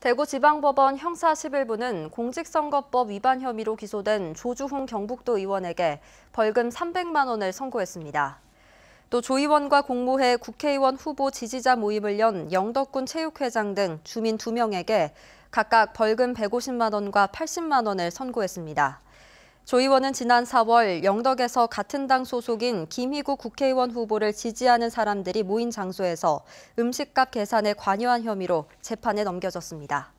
대구지방법원 형사 11부는 공직선거법 위반 혐의로 기소된 조주홍 경북도 의원에게 벌금 300만 원을 선고했습니다. 또 조 의원과 공모해 국회의원 후보 지지자 모임을 연 영덕군 체육회장 등 주민 2명에게 각각 벌금 150만 원과 80만 원을 선고했습니다. 조 의원은 지난 4월 영덕에서 같은 당 소속인 김희구 국회의원 후보를 지지하는 사람들이 모인 장소에서 음식값 계산에 관여한 혐의로 재판에 넘겨졌습니다.